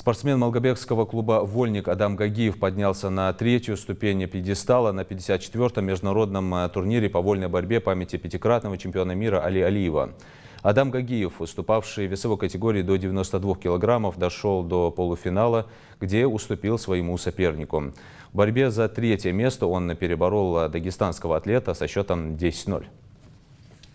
Спортсмен Малгобекского клуба «Вольник» Адам Гагиев поднялся на третью ступень пьедестала на 54-м международном э, турнире по вольной борьбе памяти пятикратного чемпиона мира Али Алиева. Адам Гагиев, уступавший в весовой категории до 92 килограммов, дошел до полуфинала, где уступил своему сопернику. В борьбе за третье место он переборол дагестанского атлета со счетом 10-0.